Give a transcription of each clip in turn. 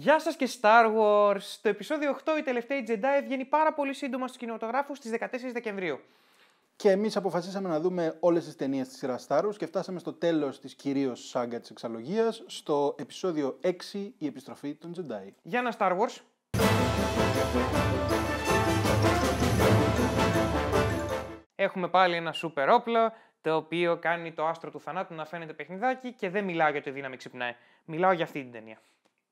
Γεια σας και Star Wars! Το επεισόδιο 8, η τελευταία Jedi, βγαίνει πάρα πολύ σύντομα στους κινηματογράφους στις 14 Δεκεμβρίου. Και εμείς αποφασίσαμε να δούμε όλες τις ταινίες της σειράς Star Wars και φτάσαμε στο τέλος της κυρίως σάγκα της εξαλογίας, στο επεισόδιο 6, η επιστροφή των Jedi. Γεια ένα Star Wars! Έχουμε πάλι ένα σούπερ όπλο, το οποίο κάνει το άστρο του θανάτου να φαίνεται παιχνιδάκι και δεν μιλάω για το δύναμη ξυπνάει. Μιλάω για αυτή την ταινία.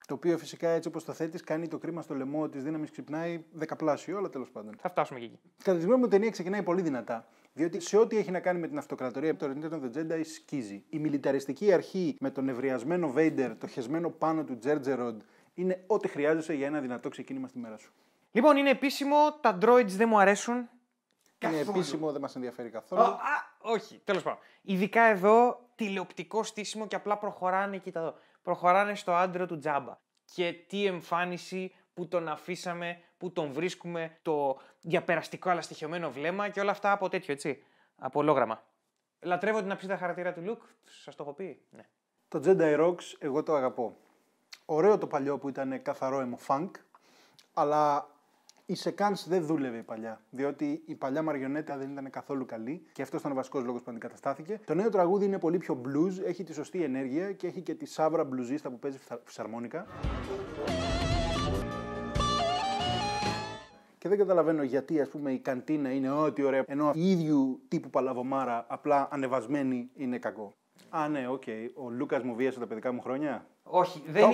Το οποίο φυσικά έτσι όπως το θέτεις, κάνει το κρίμα στο λαιμό της δύναμης ξυπνάει δεκαπλάσιο, αλλά τέλος πάντων. Θα φτάσουμε εκεί. Κατά τη γνώμη μου, η ταινία ξεκινάει πολύ δυνατά. Διότι σε ό,τι έχει να κάνει με την αυτοκρατορία, από το Return of the Jedi σκίζει. Η μιλιταριστική αρχή με τον ευριασμένο Βέιντερ, το χεσμένο πάνω του Τζέρτζεροντ, είναι ό,τι χρειάζεσαι για ένα δυνατό ξεκίνημα στη μέρα σου. Λοιπόν, είναι επίσημο, τα droids δεν μου αρέσουν. Είναι επίσημο, δεν μας ενδιαφέρει καθόλου. Α, α όχι, τέλος πάντων. Ειδικά εδώ τηλεοπτικό στήσιμο και απλά προχωράνε εκεί τα δω προχωράνε στο άντρα του Τζάμπα. Και τι εμφάνιση που τον αφήσαμε, που τον βρίσκουμε, το διαπεραστικό αλλά στοιχειωμένο βλέμμα και όλα αυτά από τέτοιο, έτσι. Από ολόγραμμα. Λατρεύω την αψίδα χαρακτήρα του Λουκ, σας το έχω πει. Ναι. Το Jedi Rocks εγώ το αγαπώ. Ωραίο το παλιό που ήταν καθαρό emo αλλά η Σεκάνς δεν δούλευε η παλιά. Διότι η παλιά μαριονέτα δεν ήταν καθόλου καλή και αυτός ήταν ο βασικός λόγος που αντικαταστάθηκε. Το νέο τραγούδι είναι πολύ πιο blues, έχει τη σωστή ενέργεια και έχει και τη σάβρα μπλουζίστα που παίζει φυσαρμόνικα. Και δεν καταλαβαίνω γιατί ας πούμε η καντίνα είναι ό,τι ωραία, ενώ η ίδιου τύπου παλαβομάρα απλά ανεβασμένη είναι κακό. Α, ναι, οκ. Ο Λούκας μου βίασε τα παιδικά μου χρόνια. Όχι, δεν,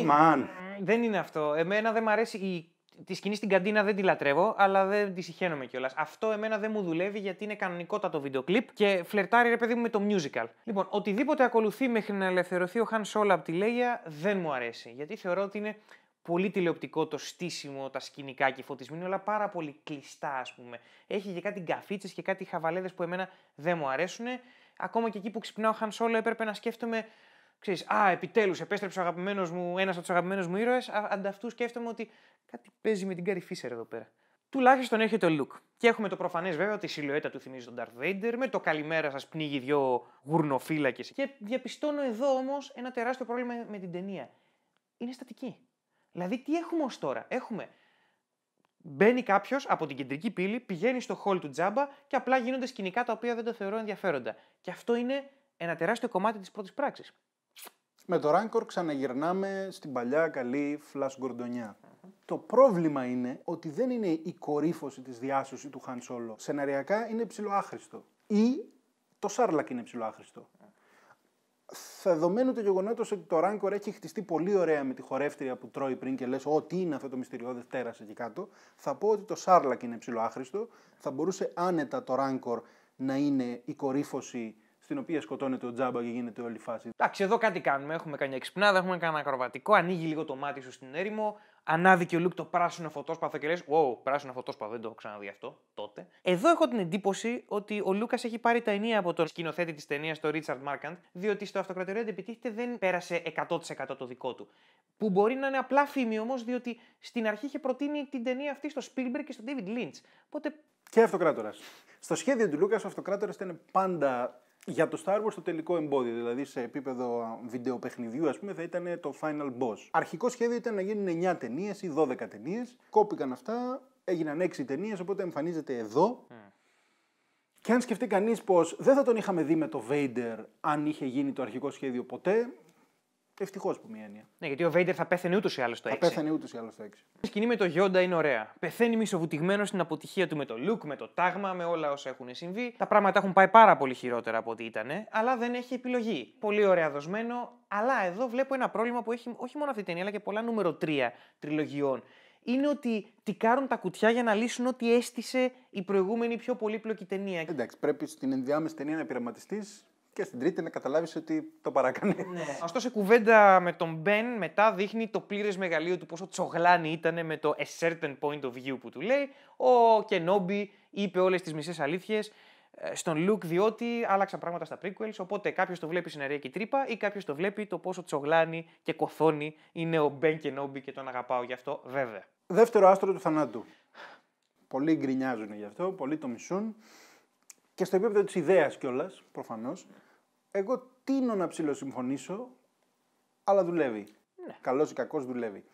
ε, είναι... αυτό. Εμένα δεν αρέσει η τη σκηνή στην καντίνα δεν τη λατρεύω, αλλά δεν τη συχαίνομαι κιόλας. Αυτό εμένα δεν μου δουλεύει γιατί είναι κανονικότατο βίντεο κλιπ και φλερτάρει ρε παιδί μου με το musical. Λοιπόν, οτιδήποτε ακολουθεί μέχρι να ελευθερωθεί ο Χαν Σόλα από τη Λέγια δεν μου αρέσει. Γιατί θεωρώ ότι είναι πολύ τηλεοπτικό το στήσιμο, τα σκηνικά και είναι όλα πάρα πολύ κλειστά ας πούμε. Έχει και κάτι γκαφίτσες και κάτι χαβαλέδες που εμένα δεν μου αρέσουν. Ακόμα και εκεί που ξυπνάω ο Χαν Σόλα έπρεπε να σκέφτομαι ξέρεις, α, επιτέλους επέστρεψε ο αγαπημένος μου, ένας από τους αγαπημένους μου ήρωες, ανταυτού σκέφτομαι ότι κάτι παίζει με την Κάρι Φίσερ εδώ πέρα. Τουλάχιστον έρχεται το look. Και έχουμε το προφανές βέβαια ότι η σιλουέτα του θυμίζει τον Darth Vader, με το καλημέρα σας πνίγει δυο γουρνοφύλακες. Και διαπιστώνω εδώ όμως ένα τεράστιο πρόβλημα με την ταινία. Είναι στατική. Δηλαδή, τι έχουμε ως τώρα. Έχουμε. Μπαίνει κάποιος από την κεντρική πύλη, πηγαίνει στο hall του τζάμπα και απλά γίνονται σκηνικά τα οποία δεν το θεωρώ ενδιαφέροντα. Και αυτό είναι ένα τεράστιο κομμάτι της πρώτης πράξης. Με το Rancor ξαναγυρνάμε στην παλιά καλή Flash Gordonia. Το πρόβλημα είναι ότι δεν είναι η κορύφωση της διάσωσης του Han Solo. Σεναριακά είναι ψιλοάχρηστο. Ή το Σάρλακ είναι ψιλοάχρηστο. Θεδομένου το του γεγονότος ότι το Rancor έχει χτιστεί πολύ ωραία με τη χορεύτρια που τρώει πριν και λες «Ω, τι είναι αυτό το μυστηριώδες τέρας εκεί κάτω», θα πω ότι το Σάρλακ είναι ψιλοάχρηστο. Θα μπορούσε άνετα το Rancor να είναι η κορύφωση στην οποία σκοτώνεται ο Τζάμπα και γίνεται όλη η φάση. Εντάξει, εδώ κάτι κάνουμε. Έχουμε κάνει εξυπνάδα, έχουμε κάνει ακροβατικό. Ανοίγει λίγο το μάτι σου στην έρημο. Ανάβει και ο Λουκ το πράσινο φωτόσπαθο και λες: Wow, πράσινο φωτόσπαθο, δεν το έχω ξαναδεί αυτό τότε. Εδώ έχω την εντύπωση ότι ο Λούκας έχει πάρει τα ενία από τον σκηνοθέτη της ταινίας, τον Ρίτσαρντ Μάρκαντ, διότι στο αυτοκρατορίο αντεπιτίθεται δεν πέρασε 100% το δικό του. Που μπορεί να είναι απλά φήμη όμως, διότι στην αρχή είχε προτείνει την ταινία αυτή στο Spielberg και στον David Lynch. Οπότε... Και αυτοκράτορας. Στο σχέδιο του Λούκα, ο αυτοκράτορας ήταν πάντα για το Star Wars το τελικό εμπόδιο, δηλαδή σε επίπεδο βιντεοπαιχνιδιού, ας πούμε, θα ήταν το Final Boss. Αρχικό σχέδιο ήταν να γίνουν 9 ταινίες ή 12 ταινίες. Κόπηκαν αυτά, έγιναν 6 ταινίες, οπότε εμφανίζεται εδώ. Και αν σκεφτεί κανείς πως δεν θα τον είχαμε δει με το Vader αν είχε γίνει το αρχικό σχέδιο ποτέ, Ευτυχώς που μία έννοια. Ναι, γιατί ο Βέιντερ θα πέθανε ούτως ή άλλως το 6. Θα πέθανε ούτως ή άλλως το 6. Η σκηνή με το Γιόντα είναι ωραία. Πεθαίνει μισοβουτυγμένος στην αποτυχία του με το look, με το τάγμα, με όλα όσα έχουν συμβεί. Τα πράγματα έχουν πάει πάρα πολύ χειρότερα από ό,τι ήταν, αλλά δεν έχει επιλογή. Πολύ ωραία δοσμένο, αλλά εδώ βλέπω ένα πρόβλημα που έχει όχι μόνο αυτή η ταινία, αλλά και πολλά νούμερο 3 τριλογιών. Είναι ότι τικάρουν τα κουτιά για να λύσουν ό,τι έστησε η προηγούμενη πιο πολύπλοκη ταινία. Εντάξει, πρέπει στην ενδιάμεση ταινία να πειραματιστείς και στην τρίτη να καταλάβεις ότι το παράκανε. Ναι. Αυτό σε κουβέντα με τον Μπεν μετά δείχνει το πλήρες μεγαλείο του πόσο τσογλάνι ήταν με το a certain point of view που του λέει. Ο Κενόμπι είπε όλες τις μισές αλήθειες ε, στον Λουκ διότι άλλαξαν πράγματα στα prequels. Οπότε κάποιος το βλέπει στην αριακή τρύπα ή κάποιος το βλέπει το πόσο τσογλάνι και κοθώνει είναι ο Μπεν Κενόμπι και τον αγαπάω γι' αυτό βέβαια. Δεύτερο άστρο του θανάτου. Πολλοί γκρινιάζουν γι' αυτό, πολλοί το μισούν και στο επίπεδο της ιδέας κιόλας, προφανώς, εγώ τίνω να ψηλοσυμφωνήσω, αλλά δουλεύει. Ναι. Καλός ή κακός δουλεύει.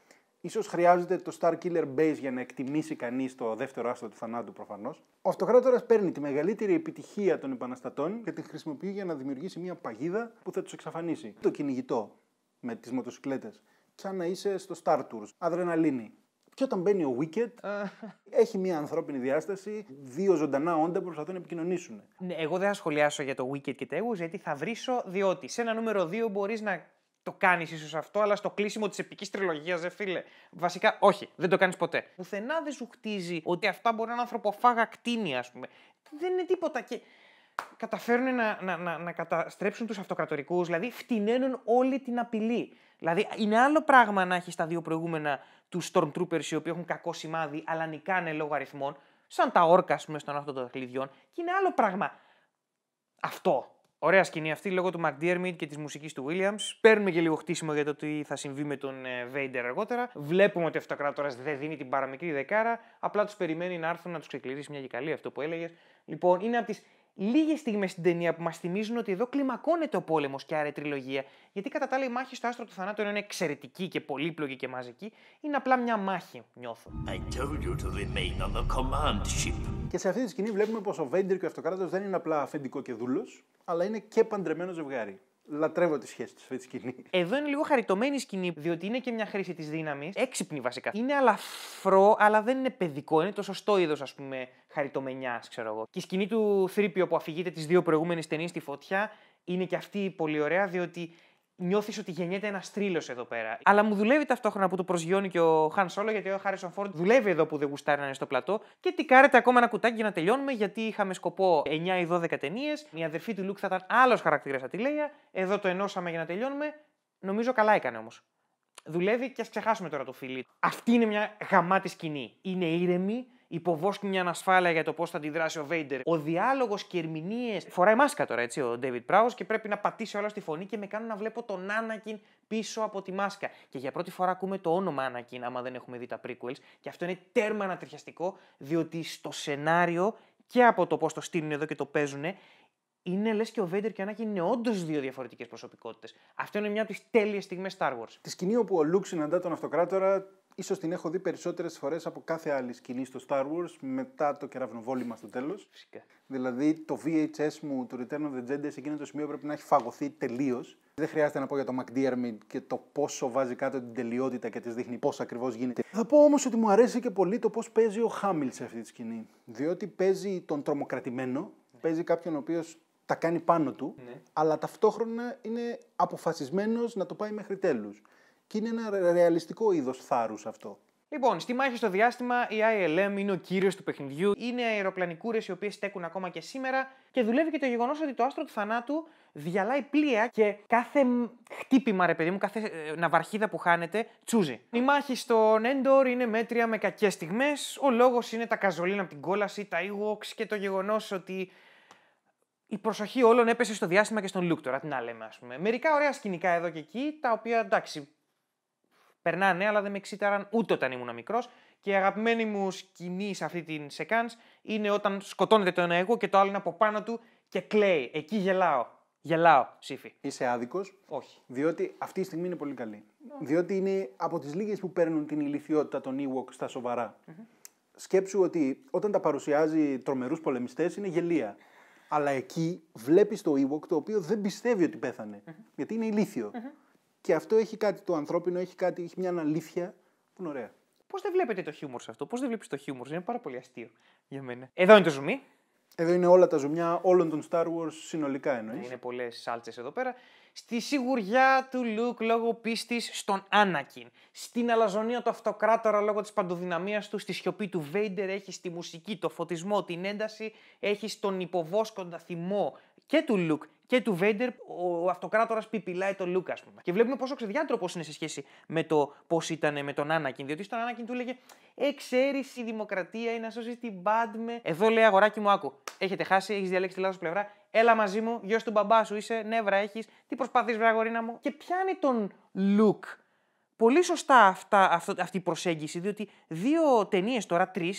Ίσως χρειάζεται το Star Killer Base για να εκτιμήσει κανείς το δεύτερο άστρο του θανάτου προφανώς. Ο αυτοκράτορας παίρνει τη μεγαλύτερη επιτυχία των επαναστατών και την χρησιμοποιεί για να δημιουργήσει μια παγίδα που θα τους εξαφανίσει. Το κυνηγητό με τις μοτοσυκλέτες. Σαν να είσαι στο Star Tours. Αδρεναλίνη. Και όταν μπαίνει ο Wicked, έχει μια ανθρώπινη διάσταση, δύο ζωντανά όντα που προσπαθούν να επικοινωνήσουν. Ναι, εγώ δεν θα σχολιάσω για το Wicked και τα γιατί θα βρίσω, διότι σε ένα νούμερο 2 μπορείς να το κάνεις ίσως αυτό, αλλά στο κλείσιμο της επικής τριλογίας, δε φίλε. Βασικά, όχι, δεν το κάνεις ποτέ. Πουθενά δεν σου χτίζει ότι αυτά μπορεί να είναι ανθρωποφάγα κτίνη, ας πούμε. Δεν είναι τίποτα. Και καταφέρουν να, να, να, να καταστρέψουν τους αυτοκρατορικούς, δηλαδή φτηνένουν όλη την απειλή. Δηλαδή είναι άλλο πράγμα να έχεις τα δύο προηγούμενα του Stormtroopers οι οποίοι έχουν κακό σημάδι, αλλά νικάνε λόγω αριθμών, σαν τα όρκα, ας πούμε, στον αυτό των κλειδιών. και είναι άλλο πράγμα. Αυτό. Ωραία σκηνή αυτή λόγω του Diermid και της μουσικής του Williams. Παίρνουμε και λίγο χτίσιμο για το τι θα συμβεί με τον ε, Vader αργότερα. Βλέπουμε ότι ο αυτοκράτορας δεν δίνει την παραμικρή δεκάρα. Απλά τους περιμένει να έρθουν να τους ξεκλειδίσει μια και καλή, αυτό που έλεγες. Λοιπόν, είναι από τις λίγες στιγμές στην ταινία που μας θυμίζουν ότι εδώ κλιμακώνεται ο πόλεμος και άρα η τριλογία. Γιατί κατά τα άλλα η μάχη στο άστρο του θανάτου είναι εξαιρετική και πολύπλοκη και μαζική, είναι απλά μια μάχη, νιώθω. I you to on the ship. Και σε αυτή τη σκηνή βλέπουμε πως ο Βέντερ και ο Αυτοκράτος δεν είναι απλά αφεντικό και δούλος, αλλά είναι και παντρεμένο ζευγάρι. Λατρεύω τη σχέση τους αυτή τη σκηνή. Εδώ είναι λίγο χαριτωμένη η σκηνή, διότι είναι και μια χρήση της δύναμης. Έξυπνη βασικά. Είναι αλαφρό, αλλά δεν είναι παιδικό. Είναι το σωστό είδος, ας πούμε, χαριτωμενιά, ξέρω εγώ. Και η σκηνή του Θρύπιο που αφηγείται τις δύο προηγούμενες ταινίες στη φωτιά είναι και αυτή πολύ ωραία, διότι νιώθεις ότι γεννιέται ένας τρίλο εδώ πέρα. Αλλά μου δουλεύει ταυτόχρονα που το προσγειώνει και ο Χαν Σόλο, γιατί ο Χάρισον Φόρντ δουλεύει εδώ που δεν γουστάρει να είναι στο πλατό. Και τι κάρετε ακόμα ένα κουτάκι για να τελειώνουμε, γιατί είχαμε σκοπό 9 ή 12 ταινίες. Η αδερφή του Λουκ θα ήταν άλλος χαρακτήρας τη ατηλεία. Εδώ το ενώσαμε για να τελειώνουμε. Νομίζω καλά έκανε όμως. Δουλεύει και ας ξεχάσουμε τώρα το φίλι. Αυτή είναι μια γαμάτη σκηνή. Είναι ήρεμη, υποβόσκει μια ανασφάλεια για το πώς θα αντιδράσει ο Βέιντερ. Ο διάλογος και ερμηνείες. Φοράει μάσκα τώρα, έτσι, ο Ντέβιτ Πράου και πρέπει να πατήσει όλα στη φωνή και με κάνουν να βλέπω τον Άνακιν πίσω από τη μάσκα. Και για πρώτη φορά ακούμε το όνομα Άνακιν, άμα δεν έχουμε δει τα prequels. Και αυτό είναι τέρμα ανατριχιαστικό, διότι στο σενάριο και από το πώς το στείλουν εδώ και το παίζουν, είναι λες και ο Βέιντερ και ο Ανάκη είναι όντως δύο διαφορετικές προσωπικότητες. Αυτό είναι μια από τις τέλειες στιγμές Star Wars. Τη σκηνή όπου ο Λουκ συναντά τον Αυτοκράτορα Ίσως την έχω δει περισσότερες φορές από κάθε άλλη σκηνή στο Star Wars μετά το κεραυνοβόλημα στο τέλος. Φυσικά. Δηλαδή το VHS μου του Return of the Jedi σε εκείνο το σημείο πρέπει να έχει φαγωθεί τελείως. Δεν χρειάζεται να πω για το McDiarmid και το πόσο βάζει κάτω την τελειότητα και της δείχνει πώς ακριβώς γίνεται. Θα πω όμως ότι μου αρέσει και πολύ το πώς παίζει ο Χάμιλ σε αυτή τη σκηνή. Διότι παίζει τον τρομοκρατημένο, παίζει κάποιον ο οποίος τα κάνει πάνω του, ναι. αλλά ταυτόχρονα είναι αποφασισμένος να το πάει μέχρι τέλους. Και είναι ένα ρεαλιστικό είδος θάρρους αυτό. Λοιπόν, στη μάχη στο διάστημα η ILM είναι ο κύριος του παιχνιδιού. Είναι αεροπλανικούρες οι οποίες στέκουν ακόμα και σήμερα και δουλεύει και το γεγονός ότι το άστρο του θανάτου διαλάει πλοία και κάθε χτύπημα, ρε παιδί μου, κάθε ε, ναυαρχίδα που χάνεται, τσούζει. Η μάχη στον Endor είναι μέτρια με κακές στιγμές. Ο λόγος είναι τα καζολίνα από την κόλαση, τα Ewoks και το γεγονός ότι η προσοχή όλων έπεσε στο διάστημα και στον Λουκ τώρα. Τι λέμε, ας πούμε. Μερικά ωραία σκηνικά εδώ και εκεί, τα οποία εντάξει, περνάνε, αλλά δεν με εξήταραν ούτε όταν ήμουν μικρός. Και η αγαπημένη μου σκηνή σε αυτή την σεκάνς είναι όταν σκοτώνεται το ένα εγώ και το άλλο είναι από πάνω του και κλαίει. Εκεί γελάω. Γελάω, ψήφι. Είσαι άδικος. Όχι. Διότι αυτή η στιγμή είναι πολύ καλή. Ναι. Διότι είναι από τις λίγες που παίρνουν την ηλικιότητα των Ewok στα σοβαρα mm-hmm. Σκέψου ότι όταν τα παρουσιάζει τρομερούς πολεμιστές είναι γελία. Αλλά εκεί βλέπεις το Ewok το οποίο δεν πιστεύει ότι πέθανε. Mm-hmm. Γιατί είναι ηλίθιο. Mm-hmm. Και αυτό έχει κάτι το ανθρώπινο, έχει, κάτι, έχει μια αλήθεια που είναι ωραία. Πώς δεν βλέπετε το χιούμορ σε αυτό, Πώς δεν βλέπεις το χιούμορ, Είναι πάρα πολύ αστείο για μένα. Εδώ είναι το ζουμί. Εδώ είναι όλα τα ζουμιά όλων των Star Wars συνολικά εννοείς. Είναι πολλές σάλτσες εδώ πέρα. Στη σιγουριά του Λουκ λόγω πίστης στον Άννακιν. Στην αλαζονία του Αυτοκράτορα λόγω της παντοδυναμίας του. Στη σιωπή του Βέιντερ έχεις τη μουσική, το φωτισμό, την ένταση. Έχεις τον υποβόσκοντα θυμό και του Λουκ και του Βέντερ, ο αυτοκράτορας πιπηλάει τον Λουκ, ας πούμε. Και βλέπουμε πόσο ξεδιάντροπος είναι σε σχέση με το πώς ήταν με τον Άννακιν. Διότι στον Άννακιν του έλεγε Ε, η δημοκρατία είναι να σώσει την Μπάντμε. Εδώ λέει αγοράκι μου, άκου. Έχετε χάσει, έχεις διαλέξει τη λάθος πλευρά. Έλα μαζί μου, γιος του μπαμπά σου είσαι, νεύρα έχεις. Τι προσπαθείς, αγορίνα μου. Και πιάνει τον Λουκ. Πολύ σωστά αυτά, αυτή η προσέγγιση, διότι δύο ταινίες τώρα, τρεις,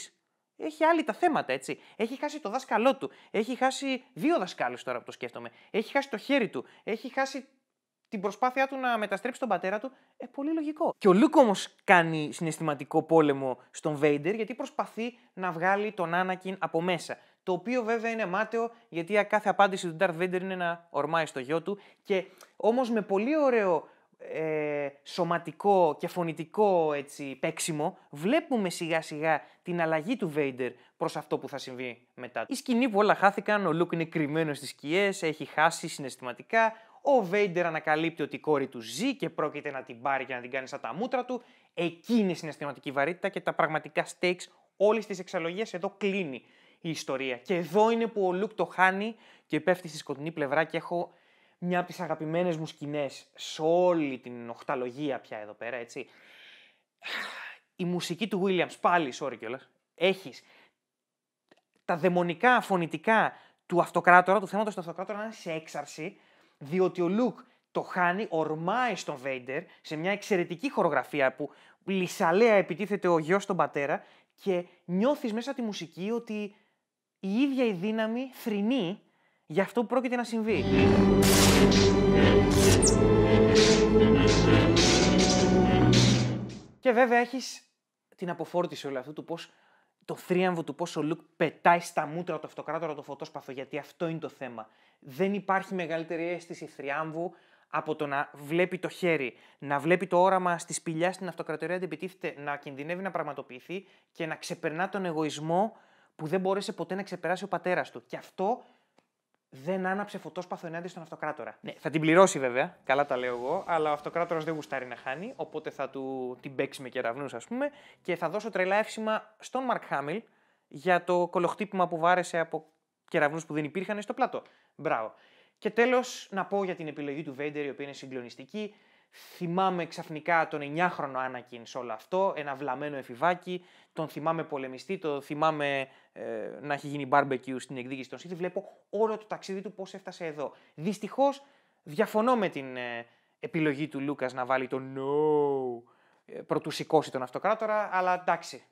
έχει άλλη τα θέματα, έτσι. Έχει χάσει το δάσκαλό του. Έχει χάσει δύο δασκάλου τώρα που το σκέφτομαι. Έχει χάσει το χέρι του. Έχει χάσει την προσπάθειά του να μεταστρέψει τον πατέρα του. Ε, πολύ λογικό. Και ο Λουκ όμως κάνει συναισθηματικό πόλεμο στον Βέιντερ γιατί προσπαθεί να βγάλει τον Άνακιν από μέσα. Το οποίο βέβαια είναι μάταιο γιατί κάθε απάντηση του Ντάρτ Βέιντερ είναι να ορμάει στο γιο του και όμως με πολύ ωραίο ε, σωματικό και φωνητικό έτσι, παίξιμο, βλέπουμε σιγά σιγά την αλλαγή του Βέιντερ προς αυτό που θα συμβεί μετά. Η σκηνή που όλα χάθηκαν, ο Λουκ είναι κρυμμένος στις σκιές, έχει χάσει συναισθηματικά, ο Βέιντερ ανακαλύπτει ότι η κόρη του ζει και πρόκειται να την πάρει και να την κάνει σαν τα μούτρα του. Εκεί είναι η συναισθηματική βαρύτητα και τα πραγματικά stakes όλες τις εξαλλογές εδώ κλείνει η ιστορία. Και εδώ είναι που ο Λουκ το χάνει και πέφτει στη σκοτεινή πλευρά και έχω μια από τις αγαπημένες μου σκηνές σε όλη την οχταλογία πια εδώ πέρα, έτσι. Η μουσική του Williams, πάλι, sorry κιόλας, έχεις τα δαιμονικά φωνητικά του αυτοκράτορα, του θέματος του αυτοκράτορα να είναι σε έξαρση, διότι ο Λουκ το χάνει, ορμάει στον Βέιντερ σε μια εξαιρετική χορογραφία που λυσαλέα επιτίθεται ο γιος στον πατέρα και νιώθεις μέσα τη μουσική ότι η ίδια η δύναμη θρυνεί για αυτό που πρόκειται να συμβεί. Και βέβαια έχεις την αποφόρτηση όλου αυτού του πώς το θρίαμβο του πώς ο Λουκ πετάει στα μούτρα του αυτοκράτορα το φωτόσπαθο, γιατί αυτό είναι το θέμα. Δεν υπάρχει μεγαλύτερη αίσθηση θριάμβου από το να βλέπει το χέρι, να βλέπει το όραμα στη σπηλιά στην αυτοκρατορία να να κινδυνεύει να πραγματοποιηθεί και να ξεπερνά τον εγωισμό που δεν μπόρεσε ποτέ να ξεπεράσει ο πατέρας του. Και αυτό δεν άναψε φωτόσπαθο ενάντια στον αυτοκράτορα. Ναι, θα την πληρώσει βέβαια, καλά τα λέω εγώ, αλλά ο αυτοκράτορας δεν γουστάρει να χάνει, οπότε θα του την παίξει με κεραυνούς, ας πούμε, και θα δώσω τρελά εύσημα στον Μαρκ Χάμιλ για το κολοχτύπημα που βάρεσε από κεραυνούς που δεν υπήρχαν στο πλατό. Μπράβο. Και τέλος, να πω για την επιλογή του Βέντερ, η οποία είναι συγκλονιστική. Θυμάμαι ξαφνικά τον 9χρονο Άννακιν σε όλο αυτό, ένα βλαμμένο εφηβάκι, τον θυμάμαι πολεμιστή, τον θυμάμαι ε, να έχει γίνει barbecue στην εκδίκηση των Σίτι. Βλέπω όλο το ταξίδι του πώς έφτασε εδώ. Δυστυχώς διαφωνώ με την ε, επιλογή του Λούκας να βάλει το no ε, πρωτού σηκώσει τον αυτοκράτορα, αλλά εντάξει.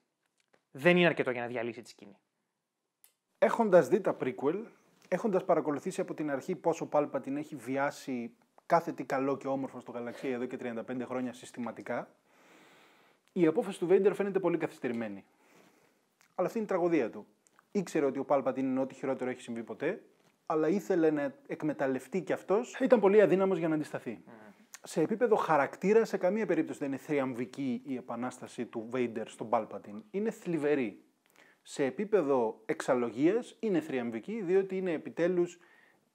Δεν είναι αρκετό για να διαλύσει τη σκηνή. Έχοντας δει τα prequel, έχοντας παρακολουθήσει από την αρχή πόσο Πάλπα την έχει βιάσει κάθε τι καλό και όμορφο στο γαλαξία εδώ και 35 χρόνια συστηματικά, η απόφαση του Βέιντερ φαίνεται πολύ καθυστερημένη. Αλλά αυτή είναι η τραγωδία του. Ήξερε ότι ο Πάλπατιν είναι ό,τι χειρότερο έχει συμβεί ποτέ, αλλά ήθελε να εκμεταλλευτεί κι αυτός. Ε, ήταν πολύ αδύναμος για να αντισταθεί. Mm. Σε επίπεδο χαρακτήρα, σε καμία περίπτωση δεν είναι θριαμβική η επανάσταση του Βέιντερ στον Πάλπατιν. Είναι θλιβερή. Σε επίπεδο εξαλογίας είναι θριαμβική, διότι είναι επιτέλους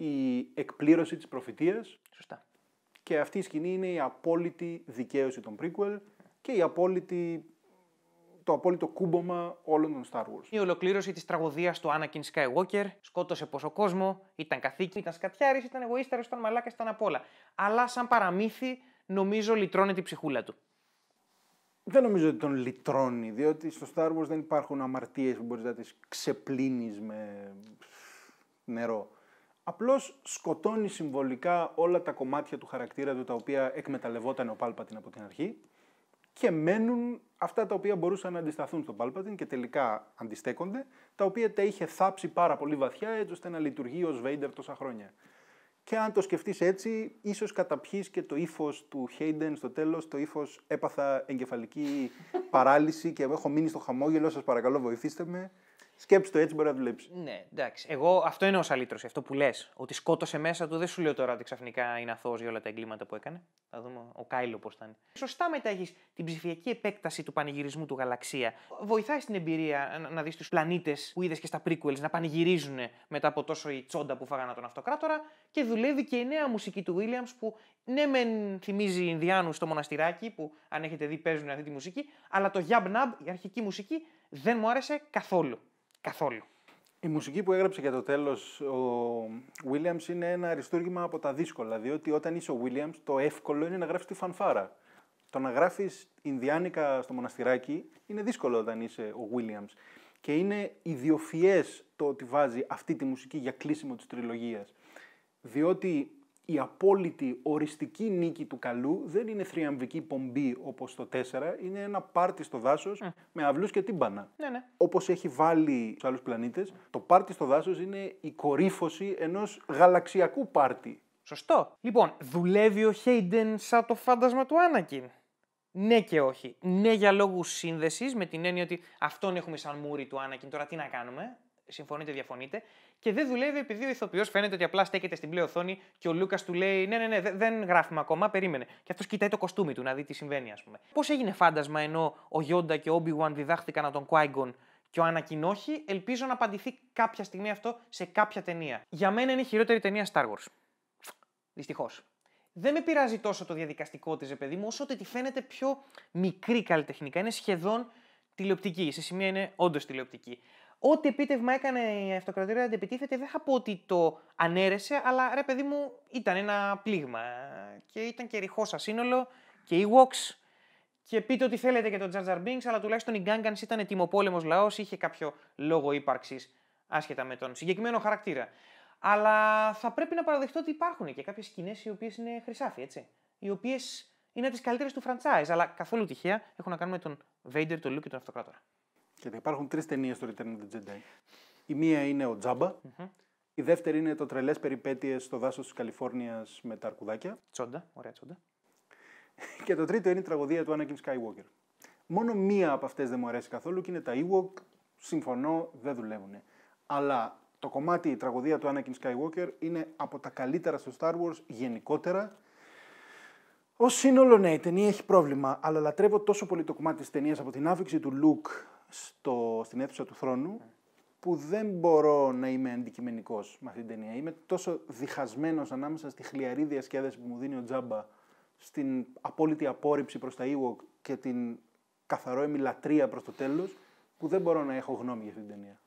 η εκπλήρωση της προφητείας. Σωστά. Και αυτή η σκηνή είναι η απόλυτη δικαίωση των prequel και η απόλυτη το απόλυτο κούμπομα όλων των Star Wars. Η ολοκλήρωση της τραγωδίας του Anakin Skywalker, σκότωσε πόσο κόσμο, ήταν καθήκη, ήταν σκατιάρης, ήταν εγωίστερο, ήταν μαλάκα, ήταν απ' όλα. Αλλά σαν παραμύθι, νομίζω λυτρώνει την ψυχούλα του. Δεν νομίζω ότι τον λυτρώνει, διότι στο Star Wars δεν υπάρχουν αμαρτίες που μπορείς να τις ξεπλύνεις με νερό απλώς σκοτώνει συμβολικά όλα τα κομμάτια του χαρακτήρα του τα οποία εκμεταλλευόταν ο Πάλπατιν από την αρχή και μένουν αυτά τα οποία μπορούσαν να αντισταθούν στον Πάλπατιν και τελικά αντιστέκονται, τα οποία τα είχε θάψει πάρα πολύ βαθιά έτσι ώστε να λειτουργεί ως Βέιντερ τόσα χρόνια. Και αν το σκεφτείς έτσι, ίσως καταπιείς και το ύφος του Χέιντεν στο τέλος, το ύφος έπαθα εγκεφαλική παράλυση και έχω μείνει στο χαμόγελο, σας παρακαλώ βοηθήστε με. Σκέψτε το έτσι μπορεί να δουλέψει. Ναι, εντάξει. Εγώ αυτό είναι ω αλήτρωση, αυτό που λες. Ότι σκότωσε μέσα του, δεν σου λέω τώρα ότι ξαφνικά είναι αθώος για όλα τα εγκλήματα που έκανε. Θα δούμε ο Κάιλο πώς ήταν. Σωστά μετά έχεις την ψηφιακή επέκταση του πανηγυρισμού του γαλαξία. Βοηθάει την εμπειρία να δεις τους πλανήτες που είδες και στα prequels να πανηγυρίζουν μετά από τόσο η τσόντα που φάγανε τον αυτοκράτορα. Και δουλεύει και η νέα μουσική του Williams που ναι, με θυμίζει Ινδιάνους στο μοναστηράκι που αν έχετε δει παίζουν αυτή τη μουσική, αλλά το Yab Nab, η αρχική μουσική, δεν μου άρεσε καθόλου. Καθόλου. Η μουσική που έγραψε για το τέλος ο Williams είναι ένα αριστούργημα από τα δύσκολα, διότι όταν είσαι ο Williams το εύκολο είναι να γράφεις τη φανφάρα. Το να γράφεις Ινδιάνικα στο μοναστηράκι είναι δύσκολο όταν είσαι ο Williams. Και είναι ιδιοφιέ το ότι βάζει αυτή τη μουσική για κλείσιμο της τριλογίας. Διότι η απόλυτη οριστική νίκη του καλού δεν είναι θριαμβική πομπή όπως το 4, είναι ένα πάρτι στο δάσος με αυλούς και τύμπανα. Ναι, ναι. Όπως έχει βάλει στους άλλους πλανήτες, το πάρτι στο δάσος είναι η κορύφωση ενός γαλαξιακού πάρτι. Σωστό. Λοιπόν, δουλεύει ο Χέιντεν σαν το φάντασμα του Άνακιν. Ναι και όχι. Ναι για λόγους σύνδεσης με την έννοια ότι αυτόν έχουμε σαν μούρι του Άνακιν, τώρα τι να κάνουμε, συμφωνείτε, διαφωνείτε και δεν δουλεύει επειδή ο ηθοποιός φαίνεται ότι απλά στέκεται στην μπλε οθόνη και ο Λούκας του λέει: Ναι, ναι, ναι, δεν γράφουμε ακόμα, περίμενε. Και αυτός κοιτάει το κοστούμι του να δει τι συμβαίνει, ας πούμε. Πώς έγινε φάντασμα ενώ ο Γιόντα και ο Όμπιουαν διδάχθηκαν από τον Κουάιγκον και ο Ανακοινόχη, ελπίζω να απαντηθεί κάποια στιγμή αυτό σε κάποια ταινία. Για μένα είναι η χειρότερη ταινία Star Wars. Δυστυχώς. Δεν με πειράζει τόσο το διαδικαστικό της, παιδί μου, όσο ότι τη φαίνεται πιο μικρή καλλιτεχνικά. Είναι σχεδόν τηλεοπτική. Σε σημεία είναι όντως τηλεοπτική. Ό,τι επίτευγμα έκανε η αυτοκρατορία επιτίθεται, δεν θα πω ότι το ανέρεσε, αλλά ρε παιδί μου ήταν ένα πλήγμα. Και ήταν και ρηχό σαν σύνολο και η Και πείτε ό,τι θέλετε για τον Τζαρτζαρ Μπίνξ, αλλά τουλάχιστον η Γκάγκαν ήταν ετοιμοπόλεμος λαός, είχε κάποιο λόγο ύπαρξης άσχετα με τον συγκεκριμένο χαρακτήρα. Αλλά θα πρέπει να παραδεχτώ ότι υπάρχουν και κάποιες σκηνές οι οποίες είναι χρυσάφι, έτσι. Οι οποίες είναι τις καλύτερες του franchise, αλλά καθόλου τυχαία έχουν να κάνουν με τον Βέιντερ, τον Λού και τον Αυτοκράτορα. Γιατί υπάρχουν τρεις ταινίες στο Return of the Jedi. Η μία είναι ο τζαμπα mm-hmm. Η δεύτερη είναι το τρελές περιπέτειες στο δάσος της Καλιφόρνιας με τα αρκουδάκια. Τσόντα, ωραία τσόντα. και το τρίτο είναι η τραγωδία του Anakin Skywalker. Μόνο μία από αυτές δεν μου αρέσει καθόλου και είναι τα Ewok. Συμφωνώ, δεν δουλεύουν. Αλλά το κομμάτι, η τραγωδία του Anakin Skywalker είναι από τα καλύτερα στο Star Wars γενικότερα. Ως σύνολο, ναι, η ταινία έχει πρόβλημα, αλλά λατρεύω τόσο πολύ το κομμάτι της ταινίας από την άφηξη του Luke στο, στην αίθουσα του θρόνου που δεν μπορώ να είμαι αντικειμενικός με αυτή την ταινία. Είμαι τόσο διχασμένος ανάμεσα στη χλιαρή διασκέδαση που μου δίνει ο Τζάμπα, στην απόλυτη απόρριψη προς τα Ewok και την καθαρό εμιλατρία προς το τέλος, που δεν μπορώ να έχω γνώμη για αυτή την ταινία.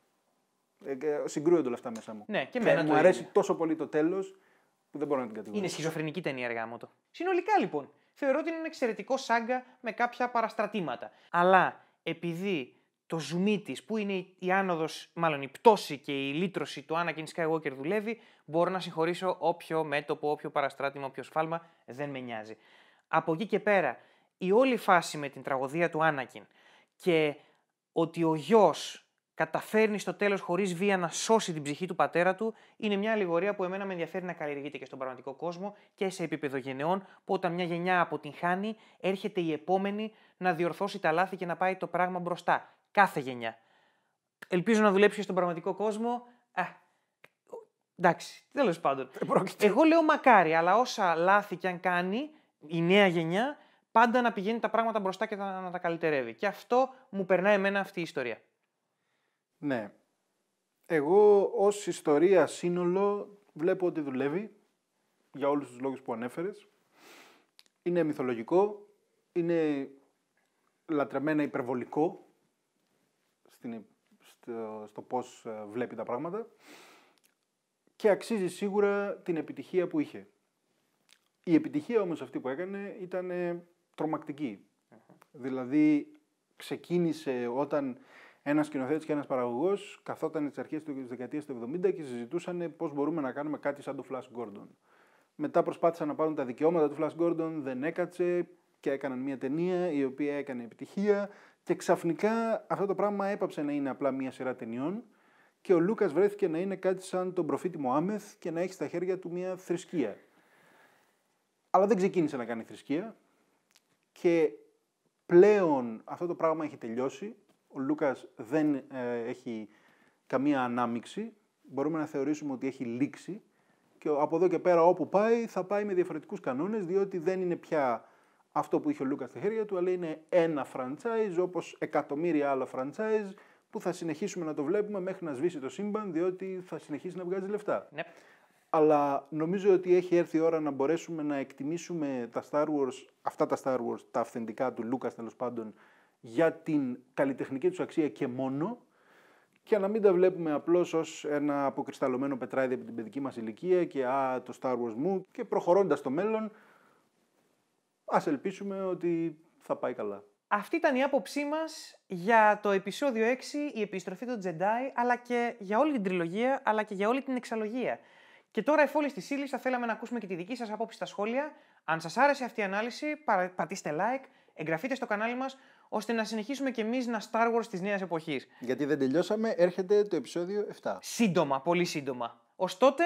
Ε, συγκρούονται όλα αυτά μέσα μου. Ναι, και, μου αρέσει τόσο πολύ το τέλος που δεν μπορώ να την κατηγορήσω. Είναι σχιζοφρενική ταινία, αργά μου το. Συνολικά λοιπόν, θεωρώ ότι είναι ένα εξαιρετικό σάγκα με κάποια παραστρατήματα. Αλλά επειδή το ζουμί της, που είναι η άνοδος, μάλλον η πτώση και η λύτρωση του Anakin Skywalker δουλεύει, μπορώ να συγχωρήσω όποιο μέτωπο, όποιο παραστράτημα, όποιο σφάλμα, δεν με νοιάζει. Από εκεί και πέρα, η όλη φάση με την τραγωδία του Anakin και ότι ο γιος καταφέρνει στο τέλος χωρίς βία να σώσει την ψυχή του πατέρα του, είναι μια αλληγορία που εμένα με ενδιαφέρει να καλλιεργείται και στον πραγματικό κόσμο και σε επίπεδο γενεών, που όταν μια γενιά αποτυγχάνει, έρχεται η επόμενη να διορθώσει τα λάθη και να πάει το πράγμα μπροστά. Κάθε γενιά. Ελπίζω να δουλέψει στον πραγματικό κόσμο. Α, εντάξει, τέλος πάντων. Εγώ λέω μακάρι, αλλά όσα λάθη και αν κάνει η νέα γενιά, πάντα να πηγαίνει τα πράγματα μπροστά και να, να τα καλυτερεύει. Και αυτό μου περνάει εμένα αυτή η ιστορία. Ναι. Εγώ ως ιστορία σύνολο βλέπω ότι δουλεύει για όλους τους λόγους που ανέφερες. Είναι μυθολογικό, είναι λατρεμένα υπερβολικό στην, στο, στο πώς ε, βλέπει τα πράγματα και αξίζει σίγουρα την επιτυχία που είχε. Η επιτυχία όμως αυτή που έκανε ήταν ε, Δηλαδή ξεκίνησε όταν ένας σκηνοθέτης και ένας παραγωγός καθόταν τις αρχές της δεκαετίας του 70 και συζητούσαν πώς μπορούμε να κάνουμε κάτι σαν το Flash Gordon. Μετά προσπάθησαν να πάρουν τα δικαιώματα του Flash Gordon, δεν έκατσε και έκαναν μια ταινία η οποία έκανε επιτυχία. Και ξαφνικά αυτό το πράγμα έπαψε να είναι απλά μια σειρά ταινιών και ο Λούκας βρέθηκε να είναι κάτι σαν τον προφήτη Μωάμεθ και να έχει στα χέρια του μια θρησκεία. Αλλά δεν ξεκίνησε να κάνει θρησκεία και πλέον αυτό το πράγμα έχει τελειώσει. Ο Λούκας δεν ε, έχει καμία ανάμιξη. Μπορούμε να θεωρήσουμε ότι έχει λήξει και από εδώ και πέρα όπου πάει θα πάει με διαφορετικούς κανόνες διότι δεν είναι πια αυτό που είχε ο Λούκα στα χέρια του, αλλά είναι ένα franchise όπως εκατομμύρια άλλα franchise που θα συνεχίσουμε να το βλέπουμε μέχρι να σβήσει το σύμπαν, διότι θα συνεχίσει να βγάζει λεφτά. Ναι. Αλλά νομίζω ότι έχει έρθει η ώρα να μπορέσουμε να εκτιμήσουμε τα Star Wars, αυτά τα Star Wars, τα αυθεντικά του Λούκα τέλος πάντων, για την καλλιτεχνική τους αξία και μόνο, και να μην τα βλέπουμε απλώς ως ένα αποκρισταλωμένο πετράδι από την παιδική μας ηλικία και α, το Star Wars μου, και προχωρώντας το μέλλον ας ελπίσουμε ότι θα πάει καλά. Αυτή ήταν η άποψή μας για το επεισόδιο 6, η επιστροφή των Τζεντάι, αλλά και για όλη την τριλογία, αλλά και για όλη την εξαλογία. Και τώρα, εφ' όλης της ύλης, θα θέλαμε να ακούσουμε και τη δική σας άποψη στα σχόλια. Αν σας άρεσε αυτή η ανάλυση, πατήστε like, εγγραφείτε στο κανάλι μας, ώστε να συνεχίσουμε κι εμείς να Star Wars της νέας εποχής. Γιατί δεν τελειώσαμε, έρχεται το επεισόδιο 7. Σύντομα, πολύ σύντομα. Ως τότε.